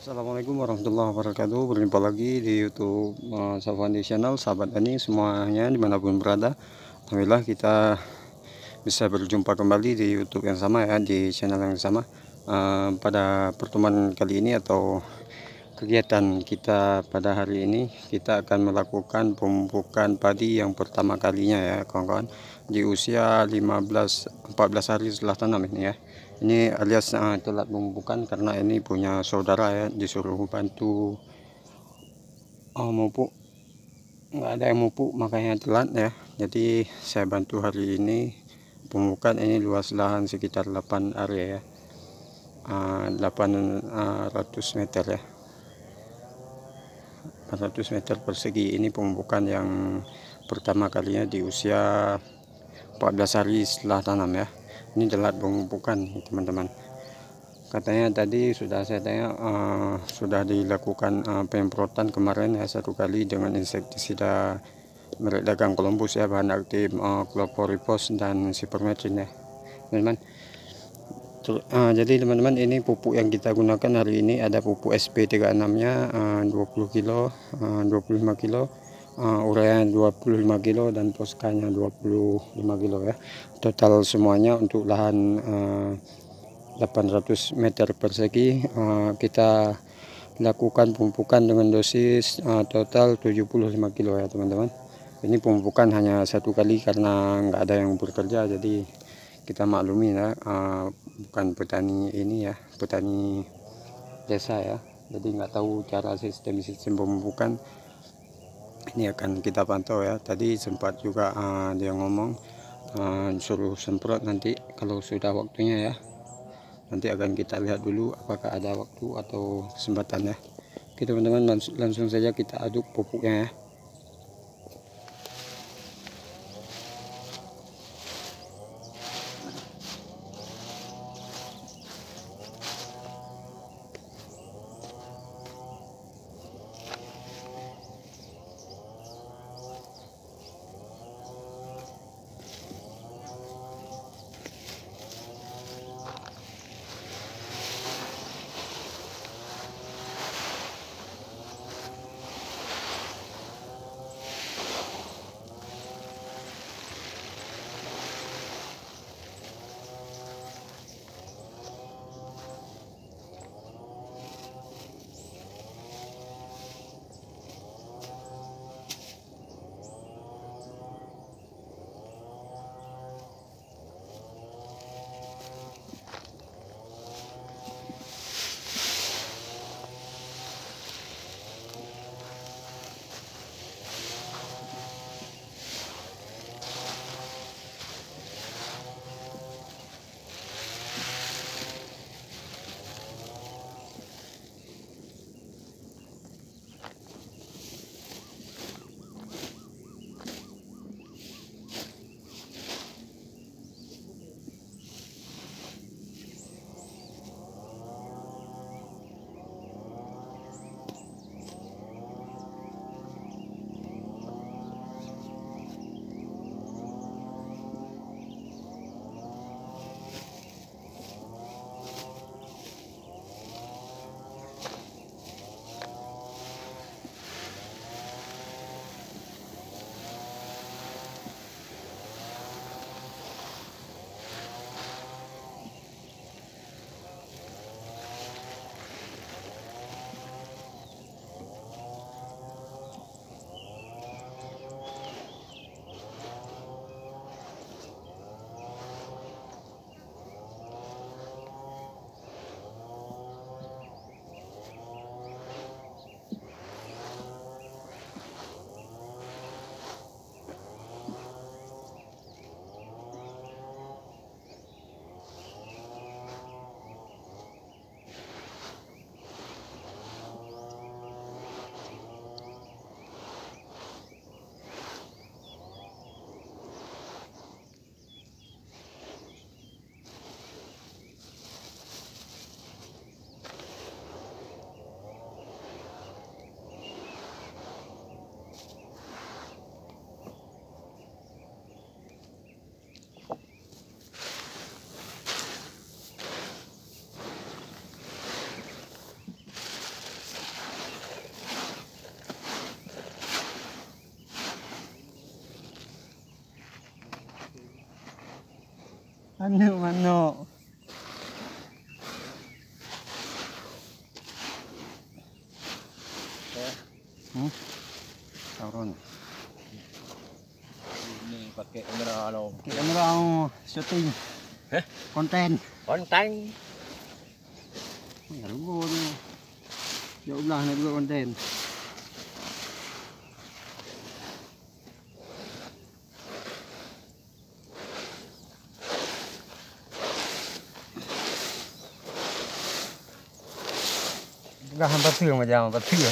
Assalamualaikum warahmatullahi wabarakatuh Berjumpa lagi di youtube uh, eh, Savandi channel Sahabat Ani semuanya dimanapun berada Alhamdulillah kita bisa berjumpa kembali di youtube yang sama ya Di channel yang sama uh, Pada pertemuan kali ini atau kegiatan kita pada hari ini Kita akan melakukan pemupukan padi yang pertama kalinya ya kawan-kawan Di usia 15 14 hari setelah tanam ini ya ini alias uh, telat membukan karena ini punya saudara ya disuruh bantu oh, mupuk nggak ada yang mupuk makanya telat ya jadi saya bantu hari ini pembukaan ini luas lahan sekitar 8 area ya uh, ah, 800 meter ya 400 meter persegi ini pembukaan yang pertama kalinya di usia 14 hari setelah tanam ya ini jelat penumpukan teman-teman katanya tadi sudah saya tanya uh, sudah dilakukan uh, pemprotan kemarin ya satu kali dengan insektisida merek dagang Columbus ya bahan aktif uh, eh, chlorpyrifos dan sipermectin ya teman-teman uh, jadi teman-teman ini pupuk yang kita gunakan hari ini ada pupuk SP36 nya uh, 20 kilo uh, 25 kilo uh, ureanya 25 kilo dan poskanya 25 kilo ya total semuanya untuk lahan uh, eh, 800 meter persegi uh, kita lakukan pemupukan dengan dosis uh, total 75 kilo ya teman-teman ini pemupukan hanya satu kali karena nggak ada yang bekerja jadi kita maklumi ya uh, bukan petani ini ya petani desa ya jadi nggak tahu cara sistem-sistem -sistem ini akan kita pantau ya tadi sempat juga uh, dia ngomong uh, suruh semprot nanti kalau sudah waktunya ya nanti akan kita lihat dulu apakah ada waktu atau kesempatan ya oke teman-teman langsung saja kita aduk pupuknya ya Ano, ano? Hmm? Sauron. Ini pakai kamera lo. Pakai kamera shooting. Eh? Konten. Konten. Ya, lu Jauh lah nak buat konten. 我还不对么？家伙，不对呀！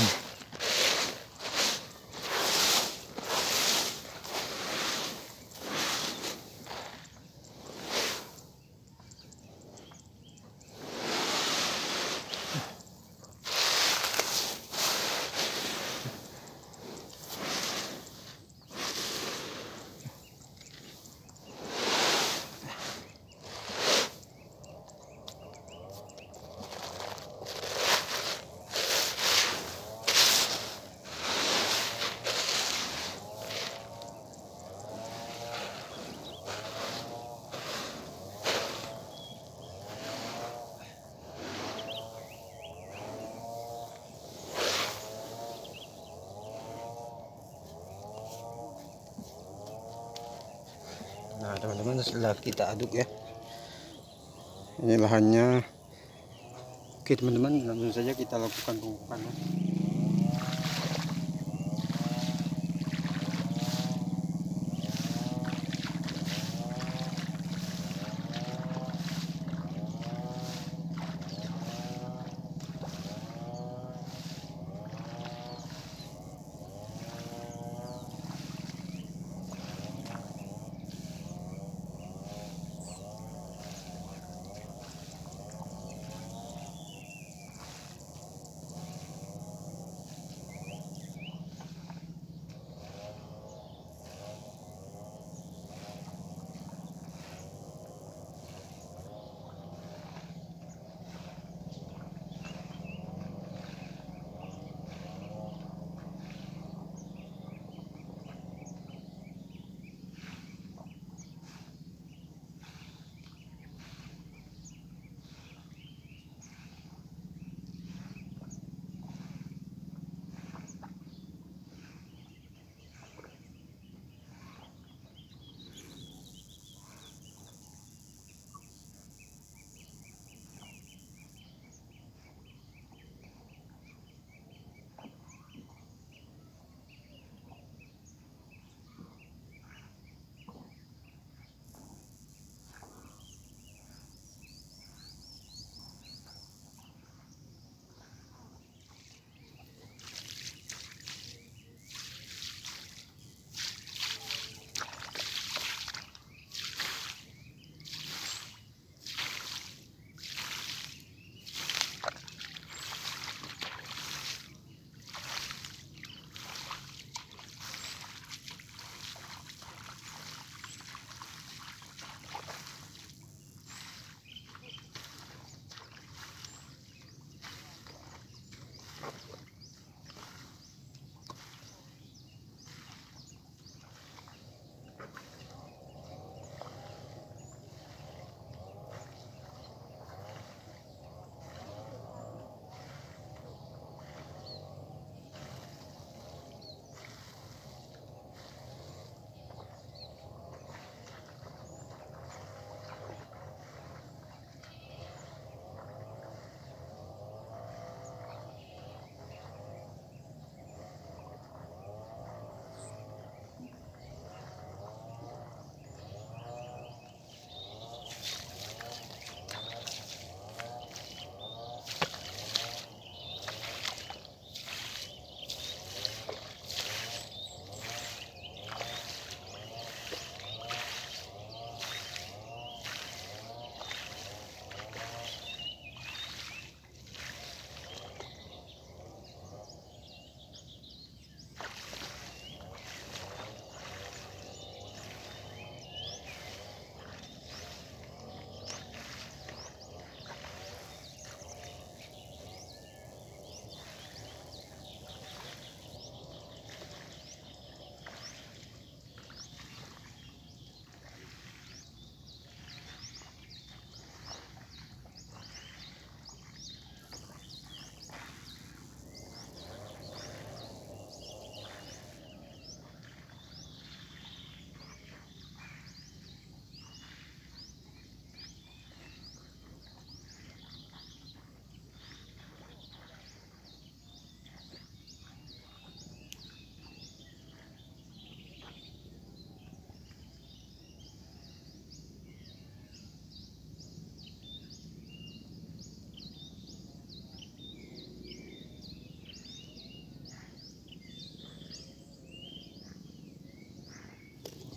teman-teman setelah kita aduk ya ini lahannya oke teman-teman langsung saja kita lakukan pengukuran ya.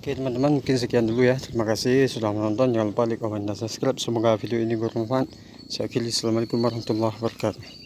Oke teman-teman mungkin sekian dulu ya. Terima kasih sudah menonton. Jangan lupa like, comment, dan subscribe. Semoga video ini bermanfaat. Saya akhiri. Assalamualaikum warahmatullahi wabarakatuh.